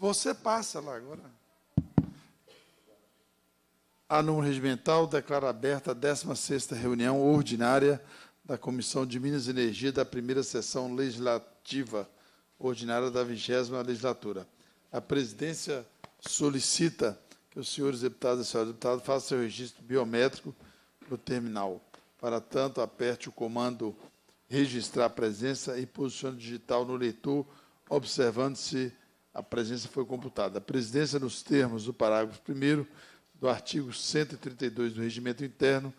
Você passa lá agora. A número regimental declara aberta a 16ª reunião ordinária da Comissão de Minas e Energia da primeira sessão legislativa ordinária da 20 legislatura. A presidência solicita que os senhores deputados e senhoras deputadas façam seu registro biométrico no terminal. Para tanto, aperte o comando registrar presença e posicione digital no leitor, observando-se a presença foi computada. A presidência, nos termos do parágrafo 1 do artigo 132 do Regimento Interno,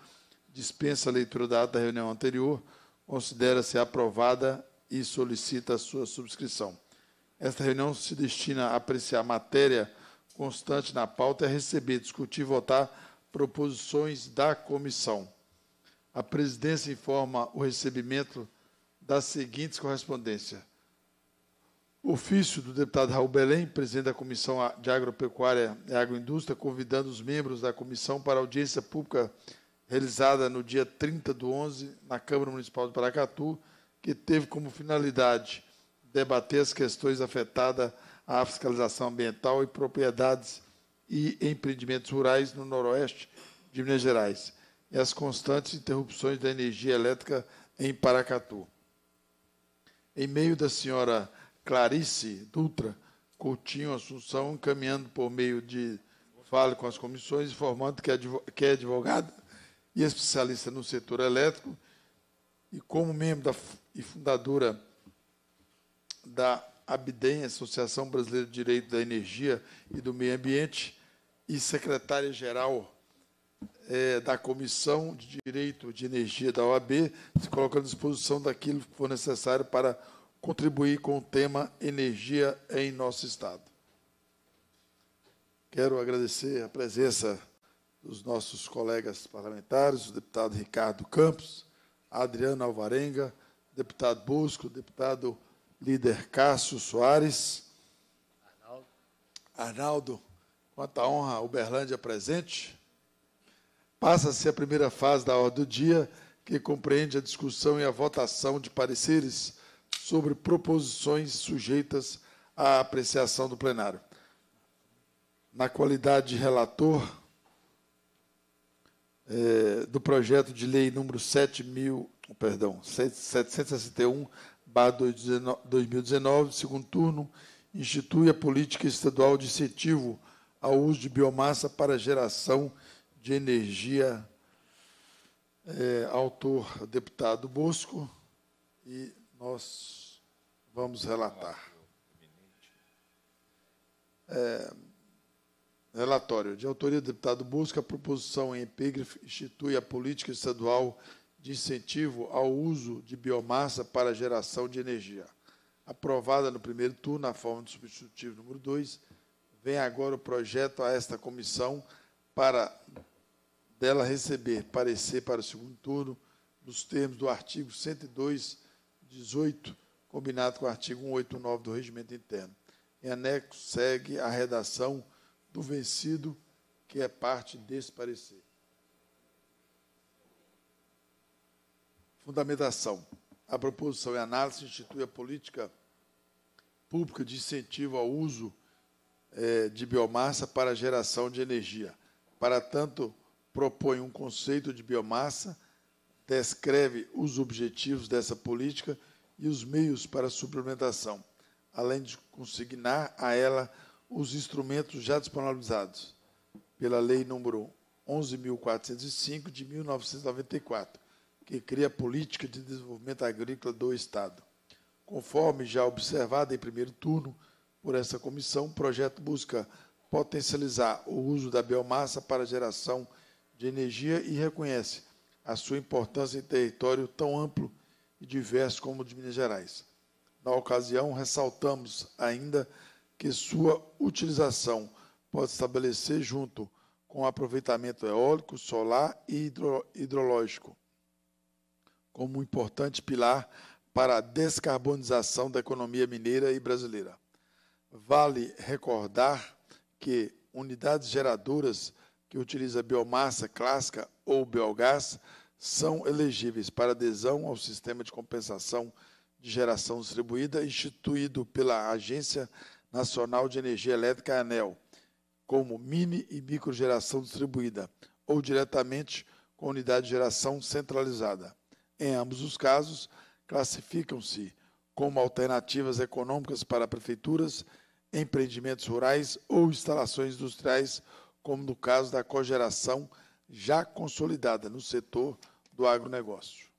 dispensa a leitura da ata da reunião anterior, considera-se aprovada e solicita a sua subscrição. Esta reunião se destina a apreciar matéria constante na pauta e a receber, discutir e votar proposições da comissão. A presidência informa o recebimento das seguintes correspondências ofício do deputado Raul Belém, presidente da Comissão de Agropecuária e Agroindústria, convidando os membros da comissão para audiência pública realizada no dia 30 do 11 na Câmara Municipal de Paracatu, que teve como finalidade debater as questões afetadas à fiscalização ambiental e propriedades e empreendimentos rurais no noroeste de Minas Gerais e as constantes interrupções da energia elétrica em Paracatu. Em meio da senhora Clarice Dutra Coutinho Assunção, encaminhando por meio de fale com as comissões, informando é que é advogada e especialista no setor elétrico e como membro da, e fundadora da ABDEM, Associação Brasileira de Direito da Energia e do Meio Ambiente, e secretária-geral é, da Comissão de Direito de Energia da OAB, se colocando à disposição daquilo que for necessário para contribuir com o tema Energia em Nosso Estado. Quero agradecer a presença dos nossos colegas parlamentares, o deputado Ricardo Campos, Adriano Alvarenga, deputado Busco, deputado líder Cássio Soares, Arnaldo, Arnaldo quanta honra, Uberlândia presente. Passa-se a primeira fase da ordem do dia, que compreende a discussão e a votação de pareceres sobre proposições sujeitas à apreciação do plenário. Na qualidade de relator é, do projeto de lei número 7 mil, perdão, 761, barra 2019, segundo turno, institui a política estadual de incentivo ao uso de biomassa para geração de energia. É, autor, deputado Bosco, e nós vamos relatar. É, relatório de autoria do deputado Busca, a proposição em epígrafe institui a política estadual de incentivo ao uso de biomassa para geração de energia. Aprovada no primeiro turno, na forma de substitutivo número 2, vem agora o projeto a esta comissão para dela receber parecer para o segundo turno, nos termos do artigo 102 18, combinado com o artigo 189 do Regimento Interno. Em anexo, segue a redação do vencido, que é parte desse parecer. Fundamentação. A proposição e análise institui a política pública de incentivo ao uso é, de biomassa para geração de energia. Para tanto, propõe um conceito de biomassa descreve os objetivos dessa política e os meios para suplementação, além de consignar a ela os instrumentos já disponibilizados pela Lei nº 11.405, de 1994, que cria a Política de Desenvolvimento Agrícola do Estado. Conforme já observado em primeiro turno por essa comissão, o projeto busca potencializar o uso da biomassa para geração de energia e reconhece a sua importância em território tão amplo e diverso como o de Minas Gerais. Na ocasião, ressaltamos ainda que sua utilização pode estabelecer junto com aproveitamento eólico, solar e hidro, hidrológico, como um importante pilar para a descarbonização da economia mineira e brasileira. Vale recordar que unidades geradoras que utiliza biomassa clássica ou biogás são elegíveis para adesão ao sistema de compensação de geração distribuída instituído pela Agência Nacional de Energia Elétrica ANEL, como mini e micro geração distribuída, ou diretamente com unidade de geração centralizada. Em ambos os casos, classificam-se como alternativas econômicas para prefeituras, empreendimentos rurais ou instalações industriais como no caso da cogeração já consolidada no setor do agronegócio.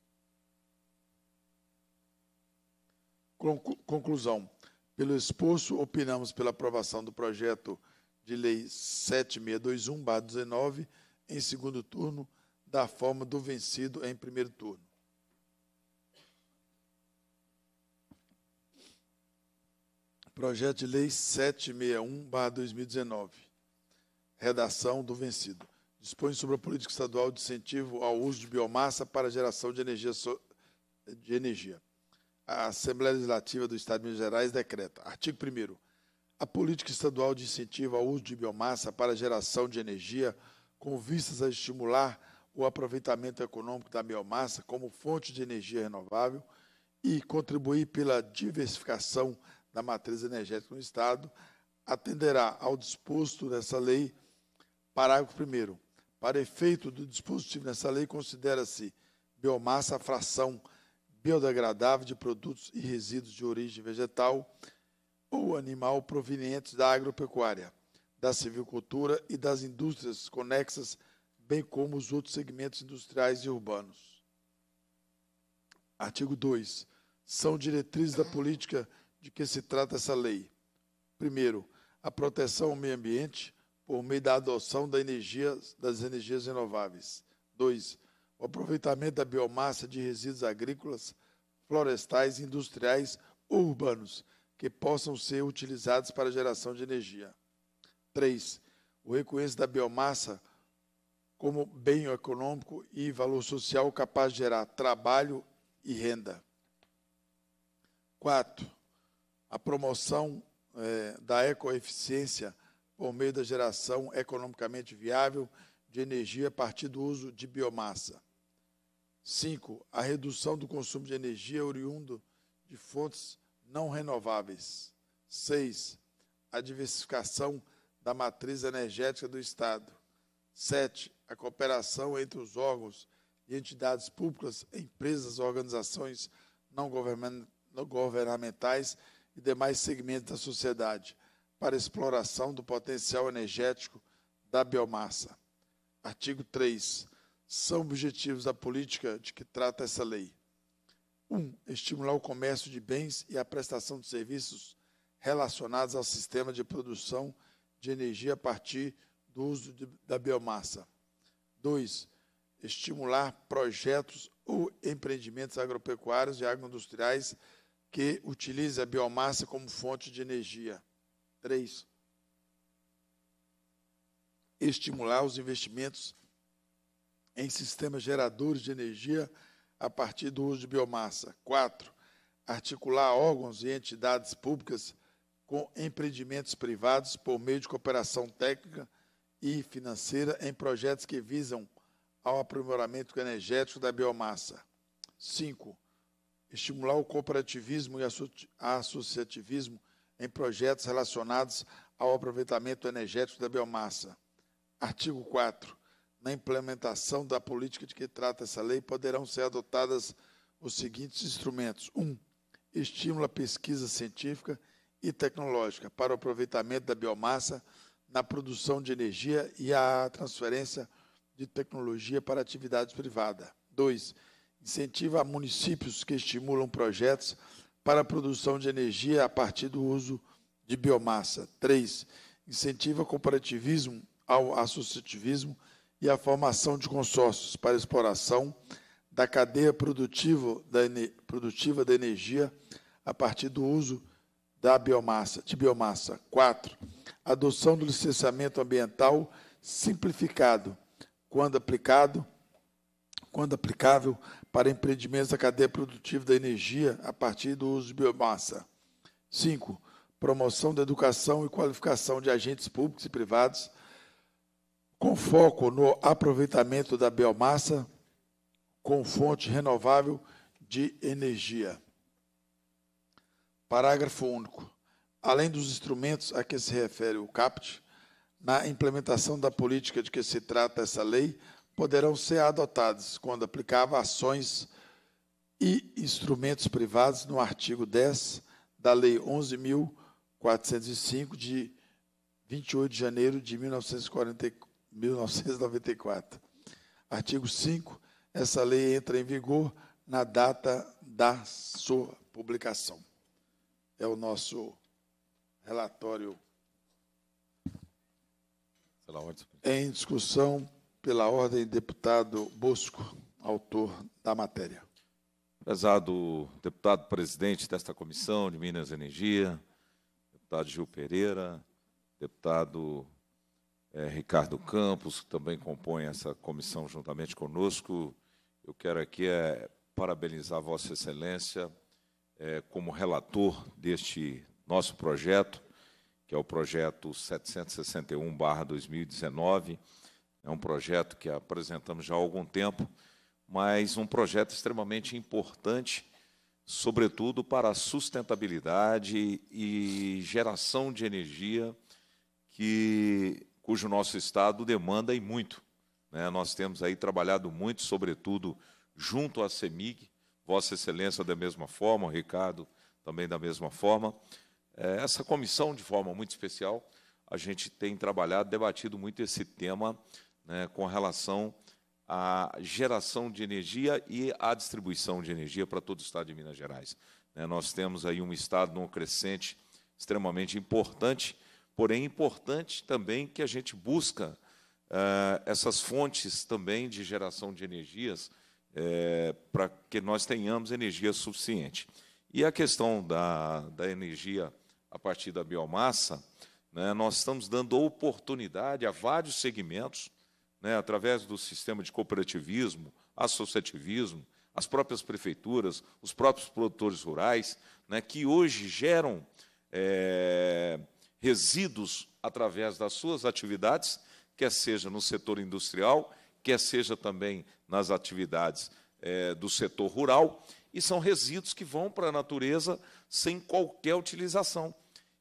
Conclusão. Pelo exposto, opinamos pela aprovação do projeto de lei 7621-19 em segundo turno, da forma do vencido em primeiro turno. Projeto de lei 761-2019 redação do vencido. Dispõe sobre a política estadual de incentivo ao uso de biomassa para geração de energia. So... de energia. A Assembleia Legislativa do Estado de Minas Gerais decreta. Artigo 1. A política estadual de incentivo ao uso de biomassa para geração de energia, com vistas a estimular o aproveitamento econômico da biomassa como fonte de energia renovável e contribuir pela diversificação da matriz energética no Estado, atenderá ao disposto dessa lei Parágrafo 1. Para efeito do dispositivo nessa lei, considera-se biomassa a fração biodegradável de produtos e resíduos de origem vegetal ou animal provenientes da agropecuária, da civicultura e das indústrias conexas, bem como os outros segmentos industriais e urbanos. Artigo 2. São diretrizes da política de que se trata essa lei. Primeiro, a proteção ao meio ambiente, por meio da adoção da energia, das energias renováveis. 2. O aproveitamento da biomassa de resíduos agrícolas, florestais, industriais ou urbanos, que possam ser utilizados para a geração de energia. 3. O reconhecimento da biomassa como bem econômico e valor social capaz de gerar trabalho e renda. 4. A promoção é, da ecoeficiência por meio da geração economicamente viável de energia a partir do uso de biomassa. 5. A redução do consumo de energia oriundo de fontes não renováveis. 6. A diversificação da matriz energética do Estado. 7. A cooperação entre os órgãos e entidades públicas, empresas, organizações não governamentais e demais segmentos da sociedade, para exploração do potencial energético da biomassa. Artigo 3. São objetivos da política de que trata essa lei. 1. Um, estimular o comércio de bens e a prestação de serviços relacionados ao sistema de produção de energia a partir do uso de, da biomassa. 2. Estimular projetos ou empreendimentos agropecuários e agroindustriais que utilizem a biomassa como fonte de energia. Três, estimular os investimentos em sistemas geradores de energia a partir do uso de biomassa. Quatro, articular órgãos e entidades públicas com empreendimentos privados por meio de cooperação técnica e financeira em projetos que visam ao aprimoramento energético da biomassa. 5. Estimular o cooperativismo e associativismo em projetos relacionados ao aproveitamento energético da biomassa. Artigo 4. Na implementação da política de que trata essa lei, poderão ser adotadas os seguintes instrumentos: 1. Um, estimula a pesquisa científica e tecnológica para o aproveitamento da biomassa na produção de energia e a transferência de tecnologia para atividades privadas. 2. Incentiva a municípios que estimulam projetos para a produção de energia a partir do uso de biomassa. 3. Incentiva o cooperativismo ao associativismo e a formação de consórcios para exploração da cadeia produtiva da, produtiva da energia a partir do uso da biomassa, de biomassa. 4. Adoção do licenciamento ambiental simplificado, quando aplicado, quando aplicável para empreendimentos da cadeia produtiva da energia a partir do uso de biomassa. 5. Promoção da educação e qualificação de agentes públicos e privados com foco no aproveitamento da biomassa com fonte renovável de energia. Parágrafo único. Além dos instrumentos a que se refere o CAPT, na implementação da política de que se trata essa lei, poderão ser adotadas quando aplicava ações e instrumentos privados no artigo 10 da Lei 11.405, de 28 de janeiro de 1994. Artigo 5. Essa lei entra em vigor na data da sua publicação. É o nosso relatório em discussão pela ordem, deputado Bosco, autor da matéria. Prezado deputado presidente desta comissão de Minas e Energia, deputado Gil Pereira, deputado é, Ricardo Campos, que também compõe essa comissão juntamente conosco, eu quero aqui é, parabenizar Vossa Excelência é, como relator deste nosso projeto, que é o projeto 761-2019, é um projeto que apresentamos já há algum tempo, mas um projeto extremamente importante, sobretudo para a sustentabilidade e geração de energia que cujo nosso estado demanda e muito. Né? Nós temos aí trabalhado muito, sobretudo junto à CEMIG, Vossa Excelência da mesma forma, o Ricardo também da mesma forma. É, essa comissão, de forma muito especial, a gente tem trabalhado, debatido muito esse tema né, com relação à geração de energia e à distribuição de energia para todo o estado de Minas Gerais. Né, nós temos aí um estado num crescente extremamente importante, porém importante também que a gente busca uh, essas fontes também de geração de energias é, para que nós tenhamos energia suficiente. E a questão da, da energia a partir da biomassa, né, nós estamos dando oportunidade a vários segmentos né, através do sistema de cooperativismo, associativismo, as próprias prefeituras, os próprios produtores rurais, né, que hoje geram é, resíduos através das suas atividades, quer seja no setor industrial, quer seja também nas atividades é, do setor rural, e são resíduos que vão para a natureza sem qualquer utilização.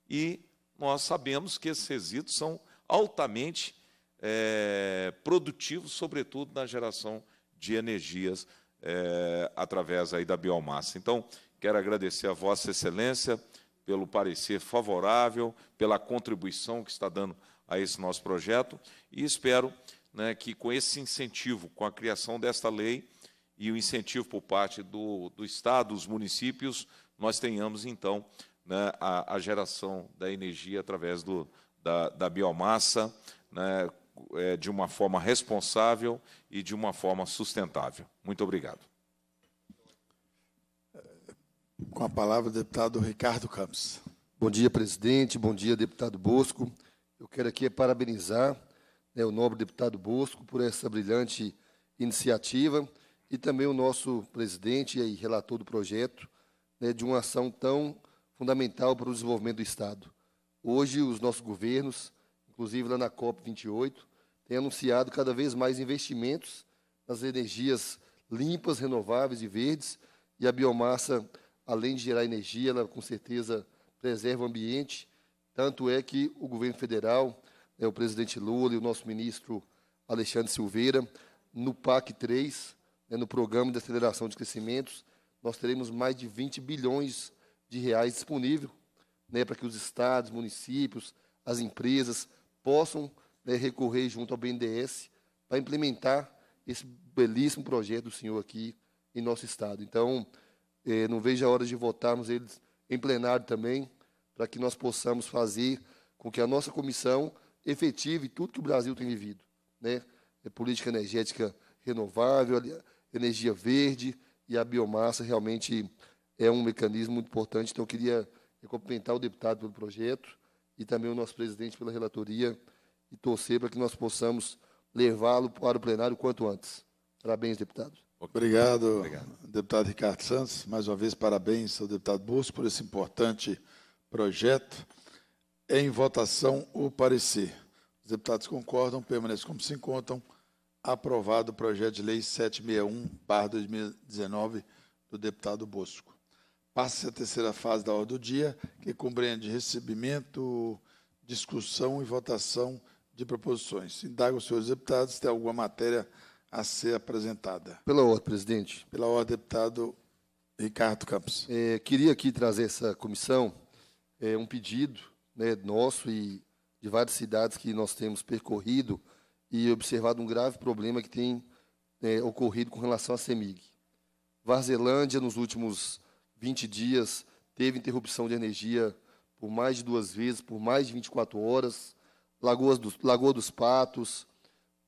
E nós sabemos que esses resíduos são altamente é, produtivo, sobretudo na geração de energias é, através aí da biomassa. Então, quero agradecer a Vossa Excelência pelo parecer favorável, pela contribuição que está dando a esse nosso projeto e espero né, que com esse incentivo, com a criação desta lei e o incentivo por parte do, do Estado, dos municípios, nós tenhamos então né, a, a, geração da energia através do, da, da biomassa, né, é, de uma forma responsável e de uma forma sustentável. Muito obrigado. Com a palavra, o deputado Ricardo Campos. Bom dia, presidente. Bom dia, deputado Bosco. Eu quero aqui parabenizar né, o nobre deputado Bosco por essa brilhante iniciativa e também o nosso presidente e relator do projeto né, de uma ação tão fundamental para o desenvolvimento do Estado. Hoje, os nossos governos inclusive lá na COP28, tem anunciado cada vez mais investimentos nas energias limpas, renováveis e verdes, e a biomassa, além de gerar energia, ela com certeza preserva o ambiente. Tanto é que o governo federal, né, o presidente Lula e o nosso ministro Alexandre Silveira, no PAC 3, né, no Programa de Aceleração de Crescimentos, nós teremos mais de 20 bilhões de reais disponível né, para que os estados, municípios, as empresas possam né, recorrer junto ao BNDES para implementar esse belíssimo projeto do senhor aqui em nosso estado. Então, é, não vejo a hora de votarmos eles em plenário também, para que nós possamos fazer com que a nossa comissão efetive tudo que o Brasil tem vivido, né? É política energética renovável, energia verde e a biomassa realmente é um mecanismo muito importante. Então, eu queria cumprimentar o deputado pelo projeto e também o nosso presidente pela relatoria e torcer para que nós possamos levá-lo para o plenário quanto antes. Parabéns, deputado. Obrigado, Obrigado, deputado Ricardo Santos. Mais uma vez, parabéns ao deputado Bosco por esse importante projeto. Em votação, o parecer. Os deputados concordam, permanecem como se encontram. Aprovado o projeto de lei 761, 2019, do deputado Bosco. Passa a terceira fase da ordem do dia, que compreende recebimento, discussão e votação de proposições. Indago os senhores deputados se tem alguma matéria a ser apresentada. Pela ordem, presidente. Pela ordem, deputado Ricardo Campos. É, queria aqui trazer essa comissão é, um pedido né, nosso e de várias cidades que nós temos percorrido e observado um grave problema que tem é, ocorrido com relação à CEMIG. Varzelândia, nos últimos 20 dias, teve interrupção de energia por mais de duas vezes, por mais de 24 horas. Lagoas Lagoa dos Patos,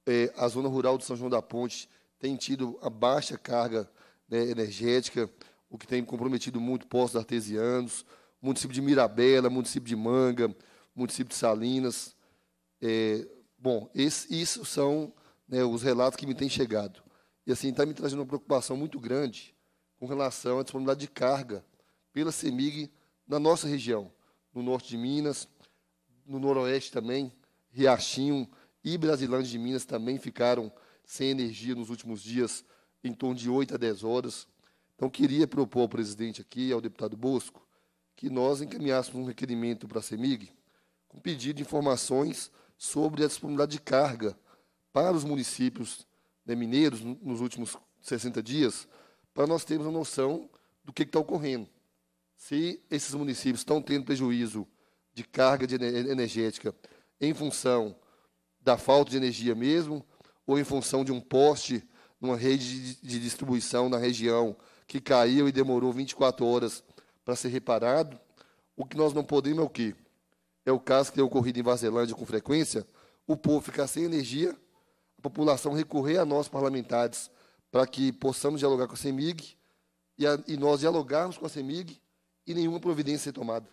é, a zona rural de São João da Ponte tem tido a baixa carga né, energética, o que tem comprometido muito postos artesianos, município de Mirabela, município de Manga, município de Salinas. É, bom, esse, isso são né, os relatos que me têm chegado. E assim, está me trazendo uma preocupação muito grande, com relação à disponibilidade de carga pela CEMIG na nossa região, no norte de Minas, no noroeste também, Riachinho e Brasilândia de Minas também ficaram sem energia nos últimos dias, em torno de 8 a 10 horas. Então, queria propor ao presidente aqui, ao deputado Bosco, que nós encaminhássemos um requerimento para a CEMIG com pedido de informações sobre a disponibilidade de carga para os municípios né, mineiros nos últimos 60 dias, para nós termos uma noção do que está ocorrendo. Se esses municípios estão tendo prejuízo de carga de energética em função da falta de energia mesmo, ou em função de um poste numa rede de distribuição na região que caiu e demorou 24 horas para ser reparado, o que nós não podemos é o quê? É o caso que tem ocorrido em Vazelândia com frequência, o povo ficar sem energia, a população recorrer a nós parlamentares para que possamos dialogar com a CEMIG e, a, e nós dialogarmos com a CEMIG e nenhuma providência ser tomada.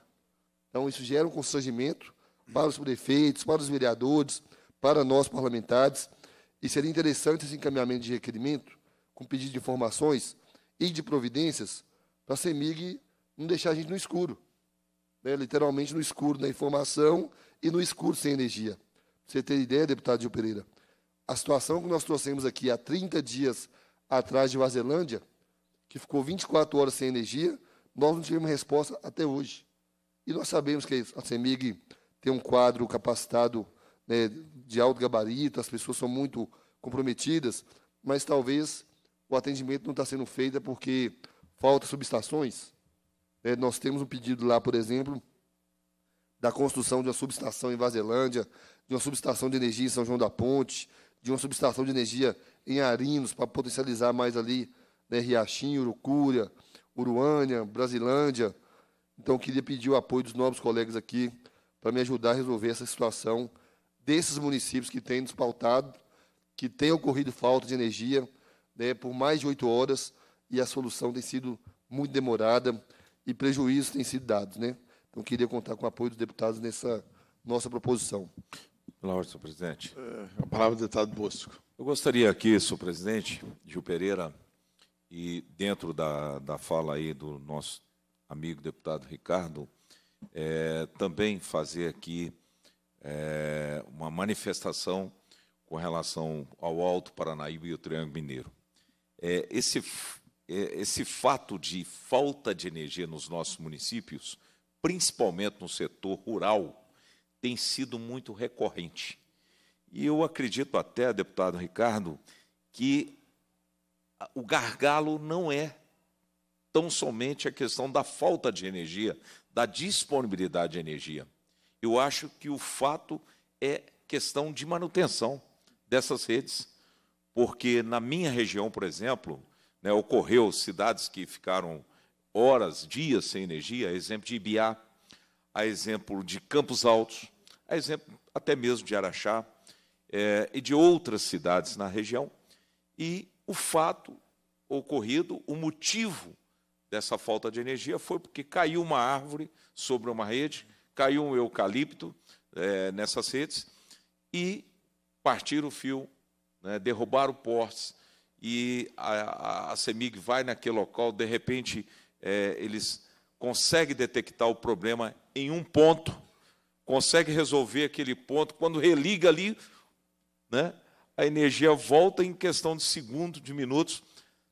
Então, isso gera um constrangimento para os prefeitos, para os vereadores, para nós parlamentares. E seria interessante esse encaminhamento de requerimento, com pedido de informações e de providências, para a CEMIG não deixar a gente no escuro. Né? Literalmente no escuro da informação e no escuro sem energia. Pra você ter ideia, deputado Gil Pereira, a situação que nós trouxemos aqui há 30 dias atrás de Vazelândia, que ficou 24 horas sem energia, nós não tivemos resposta até hoje. E nós sabemos que a CEMIG tem um quadro capacitado né, de alto gabarito, as pessoas são muito comprometidas, mas talvez o atendimento não está sendo feito é porque falta subestações. É, nós temos um pedido lá, por exemplo, da construção de uma subestação em Vazelândia, de uma subestação de energia em São João da Ponte, de uma subestação de energia em Arinos para potencializar mais ali, né, Riachinho, Urucúria, Uruânia, Brasilândia. Então, eu queria pedir o apoio dos novos colegas aqui para me ajudar a resolver essa situação desses municípios que têm nos pautado, que tem ocorrido falta de energia né, por mais de oito horas e a solução tem sido muito demorada e prejuízos têm sido dados Né? Então, queria contar com o apoio dos deputados nessa nossa proposição senhor presidente. É, a palavra do deputado Bosco. Eu gostaria aqui, senhor presidente, Gil Pereira, e dentro da, da fala aí do nosso amigo deputado Ricardo, é, também fazer aqui é, uma manifestação com relação ao Alto Paranaíba e o Triângulo Mineiro. É, esse, é, esse fato de falta de energia nos nossos municípios, principalmente no setor rural, tem sido muito recorrente. E eu acredito até, deputado Ricardo, que o gargalo não é tão somente a questão da falta de energia, da disponibilidade de energia. Eu acho que o fato é questão de manutenção dessas redes, porque na minha região, por exemplo, né, ocorreu cidades que ficaram horas, dias sem energia, exemplo de Ibiá, a exemplo de Campos Altos, a exemplo até mesmo de Araxá é, e de outras cidades na região. E o fato ocorrido, o motivo dessa falta de energia foi porque caiu uma árvore sobre uma rede, caiu um eucalipto é, nessas redes e partiram o fio, né, derrubaram postes e a, a, a, CEMIG vai naquele local, de repente é, eles consegue detectar o problema em um ponto, consegue resolver aquele ponto, quando religa ali, né, a energia volta em questão de segundos, de minutos,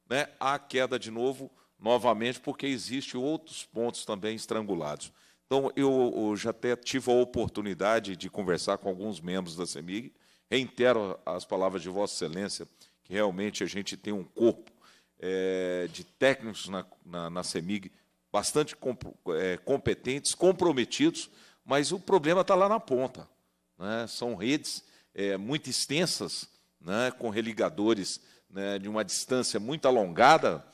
né, Há queda de novo, novamente, porque existem outros pontos também estrangulados. Então, eu, eu, já até tive a oportunidade de conversar com alguns membros da CEMIG, reitero as palavras de Vossa Excelência, que realmente a gente tem um corpo é, de técnicos na, na, na CEMIG bastante é, competentes, comprometidos, mas o problema está lá na ponta. Né? São redes é, muito extensas, né? com religadores né? de uma distância muito alongada,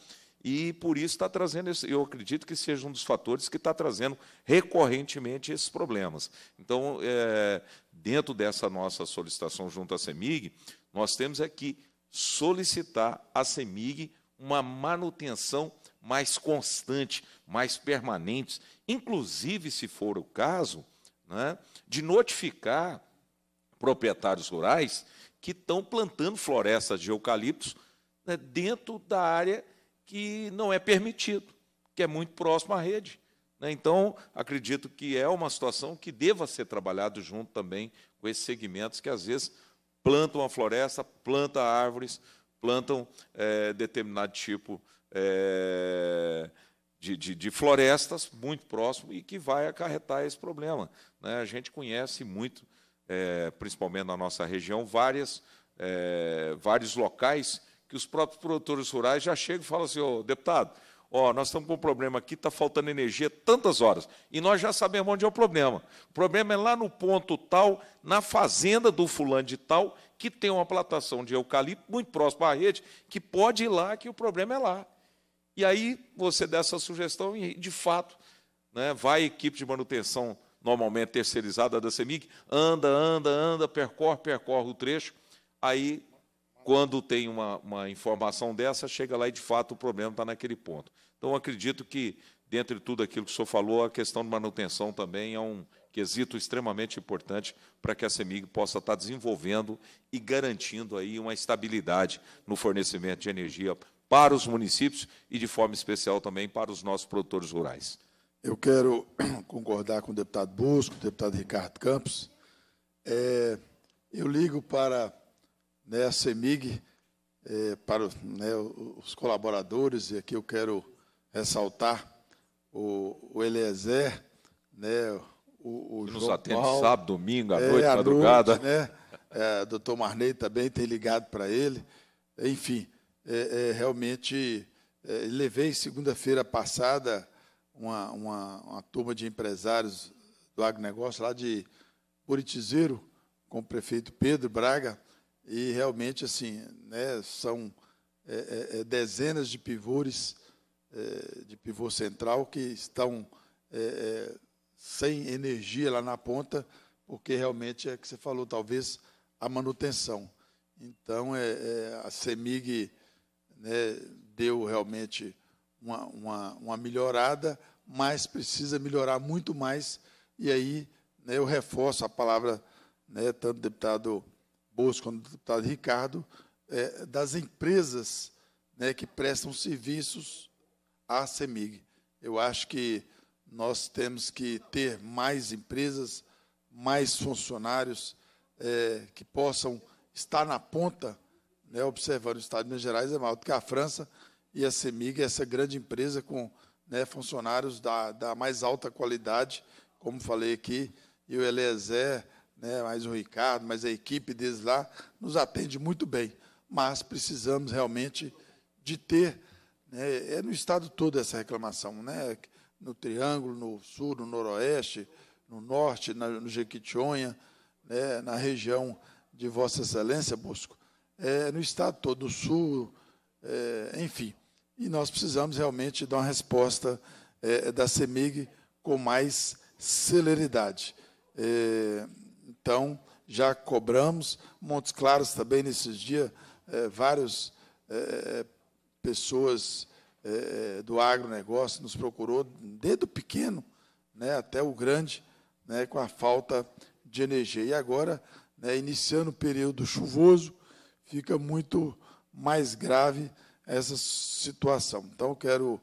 e por isso está trazendo, esse, eu acredito que seja um dos fatores que está trazendo recorrentemente esses problemas. Então, é, dentro dessa nossa solicitação junto à CEMIG, nós temos aqui é solicitar à CEMIG uma manutenção mais constantes, mais permanentes, inclusive, se for o caso, né, de notificar proprietários rurais que estão plantando florestas de eucaliptos né, dentro da área que não é permitido, que é muito próximo à rede. Né. Então, acredito que é uma situação que deva ser trabalhado junto também com esses segmentos que, às vezes, plantam a floresta, plantam árvores, plantam é, determinado tipo é, de, de, de, florestas muito próximo e que vai acarretar esse problema. Né? A gente conhece muito, é, principalmente na nossa região, várias, é, vários locais que os próprios produtores rurais já chegam e falam assim, ô, oh, deputado, ó, oh, nós estamos com um problema aqui, está faltando energia tantas horas. E nós já sabemos onde é o problema. O problema é lá no ponto tal, na fazenda do fulano de tal, que tem uma plantação de eucalipto muito próximo à rede, que pode ir lá, que o problema é lá. E aí você dá essa sugestão e, de fato, né, vai a equipe de manutenção, normalmente terceirizada da CEMIG, anda, anda, anda, percorre, percorre o trecho. Aí, quando tem uma, uma informação dessa, chega lá e, de fato, o problema está naquele ponto. Então, acredito que, dentro de tudo aquilo que o senhor falou, a questão de manutenção também é um quesito extremamente importante para que a CEMIG possa estar desenvolvendo e garantindo aí uma estabilidade no fornecimento de energia para os municípios e, de forma especial, também para os nossos produtores rurais. Eu quero concordar com o deputado Busco, o deputado Ricardo Campos. É, eu ligo para né, a CEMIG, é, para né, os colaboradores, e aqui eu quero ressaltar o, o Eliezer, né, o, o João nos atende Paulo, sábado, domingo, à é, noite, madrugada. Noite, né, é, doutor Marnei também tem ligado para ele. Enfim, é, é, realmente é, levei segunda-feira passada uma, uma, uma, turma de empresários do agronegócio lá de Buritizeiro, com o prefeito Pedro Braga, e realmente assim, né, são é, é, é, dezenas de pivôs de pivô central que estão sem energia lá na ponta, porque realmente é que você falou, talvez a manutenção. Então, é, é a CEMIG né, deu realmente uma, uma, uma, melhorada, mas precisa melhorar muito mais. E aí né, eu reforço a palavra, né, tanto do deputado Bosco quanto do deputado Ricardo, é, das empresas né, que prestam serviços à CEMIG. Eu acho que nós temos que ter mais empresas, mais funcionários é, que possam estar na ponta né, observando o Estado de Minas Gerais, é maior do que a França e a CEMIG, essa grande empresa com né, funcionários da, da, mais alta qualidade, como falei aqui, e o Eliezer, né, mais o Ricardo, mais a equipe deles lá, nos atende muito bem. Mas precisamos realmente de ter, né, é no Estado todo essa reclamação, né, no Triângulo, no Sul, no Noroeste, no Norte, na, no Jequitinhonha, né, na região de Vossa Excelência, Bosco é, no estado todo, no sul, é, enfim. E nós precisamos realmente dar uma resposta é, da CEMIG com mais celeridade. É, então, já cobramos, Montes Claros também nesses dias, é, várias é, pessoas é, do agronegócio nos procurou, desde o pequeno né, até o grande, né, com a falta de energia. E agora, né, iniciando o período chuvoso, fica muito mais grave essa situação. Então, eu quero,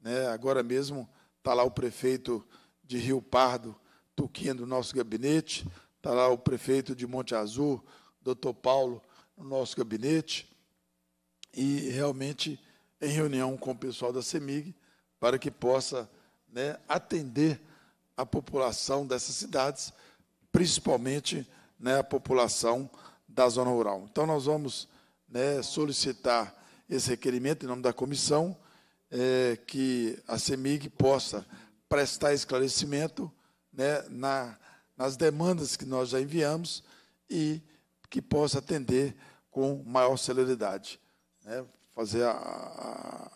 né, agora mesmo, está lá o prefeito de Rio Pardo, Tuquinha, do nosso gabinete, está lá o prefeito de Monte Azul, doutor Paulo, no nosso gabinete, e realmente em reunião com o pessoal da CEMIG, para que possa né, atender a população dessas cidades, principalmente né, a população da zona rural. Então, nós vamos né, solicitar esse requerimento em nome da comissão, é, que a CEMIG possa prestar esclarecimento né, na, nas demandas que nós já enviamos e que possa atender com maior celeridade. Né, fazer a, a,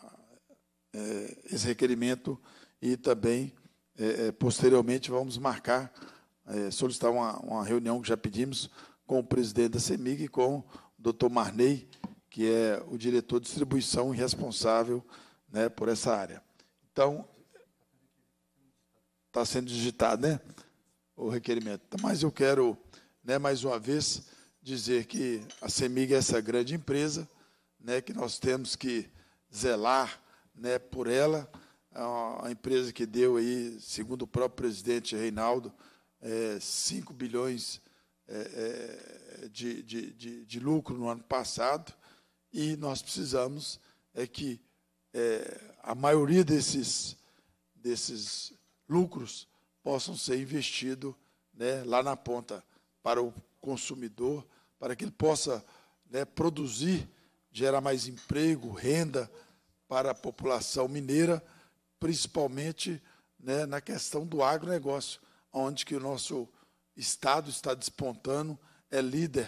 é, esse requerimento e também, é, é posteriormente, vamos marcar, é, solicitar uma, uma reunião que já pedimos com o presidente da CEMIG e com o doutor Marney, que é o diretor de distribuição e responsável né, por essa área. Então, está sendo digitado né, o requerimento. Então, mas eu quero, né, mais uma vez, dizer que a CEMIG é essa grande empresa, né, que nós temos que zelar né, por ela, é a empresa que deu aí, segundo o próprio presidente Reinaldo, é, 5 bilhões é, é, de, de, de, de, lucro no ano passado, e nós precisamos é que é, a maioria desses, desses lucros possam ser investidos né, lá na ponta para o consumidor, para que ele possa né, produzir, gerar mais emprego, renda para a população mineira, principalmente né, na questão do agronegócio, onde que o nosso Estado está despontando, é líder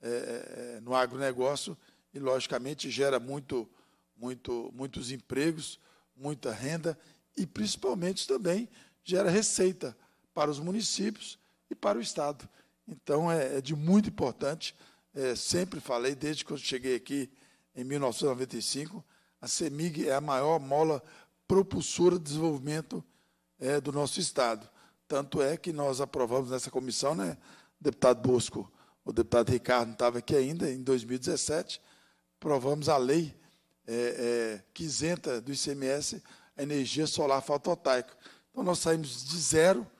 é, é, é, no agronegócio e, logicamente, gera muito, muito, muitos empregos, muita renda e, principalmente, também gera receita para os municípios e para o Estado. Então, é, é de muito importante. É, sempre falei, desde que eu cheguei aqui em 1995, a CEMIG é a maior mola propulsora de desenvolvimento é, do nosso Estado. Tanto é que nós aprovamos nessa comissão, né, deputado Bosco, o deputado Ricardo não estava aqui ainda, em 2017, aprovamos a lei é, é, que isenta do ICMS a energia solar fotovoltaica. Então, nós saímos de zero,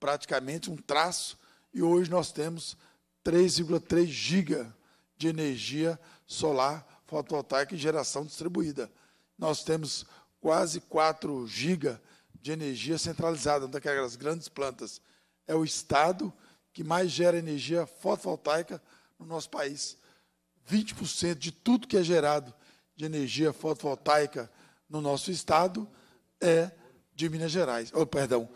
praticamente um traço, e hoje nós temos 3,3 giga de energia solar fotovoltaica e geração distribuída. Nós temos quase 4 gigas de energia centralizada, é uma daquelas é grandes plantas. É o Estado que mais gera energia fotovoltaica no nosso país. 20% de tudo que é gerado de energia fotovoltaica no nosso Estado é de Minas Gerais. Oh, perdão,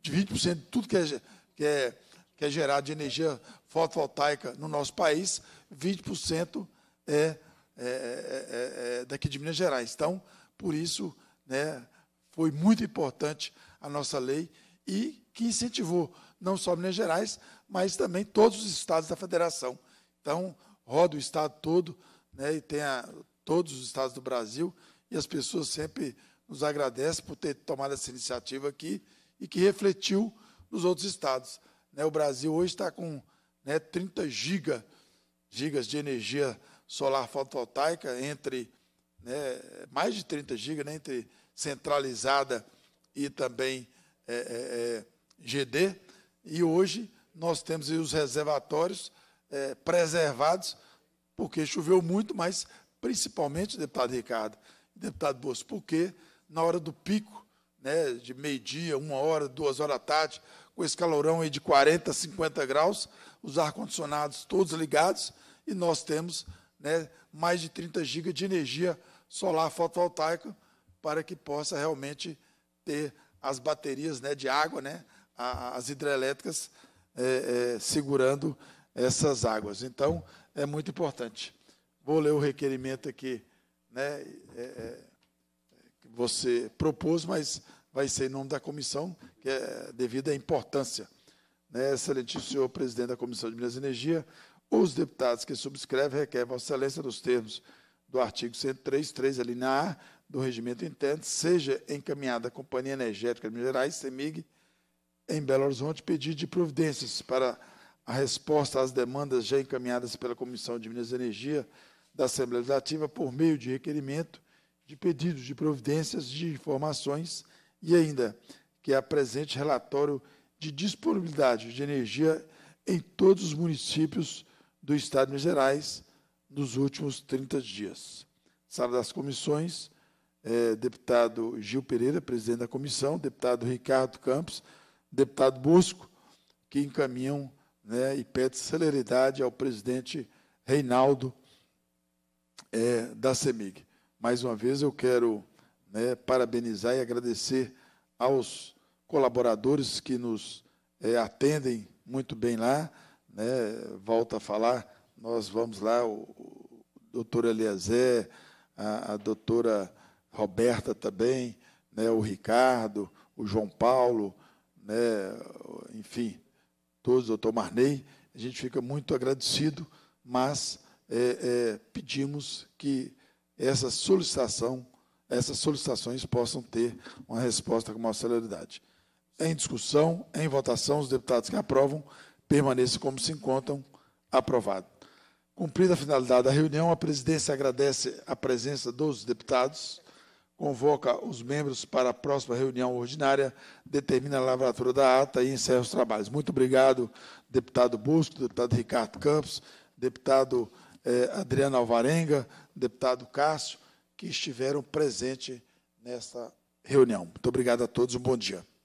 de 20% de tudo que é, que, é, que é gerado de energia fotovoltaica no nosso país, 20% é, é, é, é, é daqui de Minas Gerais. Então, por isso, né, foi muito importante a nossa lei e que incentivou não só Minas Gerais, mas também todos os estados da federação. Então, roda o estado todo, né, e tem a, todos os estados do Brasil, e as pessoas sempre nos agradecem por ter tomado essa iniciativa aqui e que refletiu nos outros estados. Né, o Brasil hoje está com né, 30 giga, gigas de energia solar fotovoltaica, entre né, mais de 30 gigas, né, entre centralizada e também é, é, é GD. E hoje nós temos os reservatórios é, preservados, porque choveu muito, mas principalmente, deputado Ricardo, deputado Bosco porque na hora do pico, né, de meio-dia, uma hora, duas horas da tarde, com esse calorão aí de 40, 50 graus, os ar-condicionados todos ligados, e nós temos né, mais de 30 gigas de energia solar fotovoltaica para que possa realmente ter as baterias né, de água, né, as hidrelétricas é, é, segurando essas águas. Então, é muito importante. Vou ler o requerimento aqui né, é, é, que você propôs, mas vai ser em nome da comissão, que é devido à importância. Né, excelentíssimo senhor presidente da Comissão de Minas e Energia, os deputados que subscrevem requerem Vossa Excelência, nos termos do artigo 103, 3 a, do regimento interno, seja encaminhada à Companhia Energética de Minas Gerais, CEMIG, em Belo Horizonte, pedido de providências para a resposta às demandas já encaminhadas pela Comissão de Minas e Energia da Assembleia Legislativa por meio de requerimento de pedidos de providências de informações e ainda que apresente relatório de disponibilidade de energia em todos os municípios do Estado de Minas Gerais, dos últimos 30 dias. Sala das comissões, é, deputado Gil Pereira, presidente da comissão, deputado Ricardo Campos, deputado Busco, que encaminham né, e pedem celeridade ao presidente Reinaldo é, da CEMIG. Mais uma vez, eu quero né, parabenizar e agradecer aos colaboradores que nos é, atendem muito bem lá. Né, volto a falar, nós vamos lá, o doutor Eliezer, a, a doutora Roberta também, né, o Ricardo, o João Paulo, né, enfim, todos, o doutor Marney, a gente fica muito agradecido, mas é, é, pedimos que essa solicitação, essas solicitações possam ter uma resposta com maior celeridade. Em discussão, em votação, os deputados que aprovam permaneçam como se encontram. Aprovado. Cumprida a finalidade da reunião, a presidência agradece a presença dos deputados, convoca os membros para a próxima reunião ordinária, determina a lavratura da ata e encerra os trabalhos. Muito obrigado, deputado Busco, deputado Ricardo Campos, deputado eh, Adriano Alvarenga, deputado Cássio, que estiveram presentes nesta reunião. Muito obrigado a todos, um bom dia.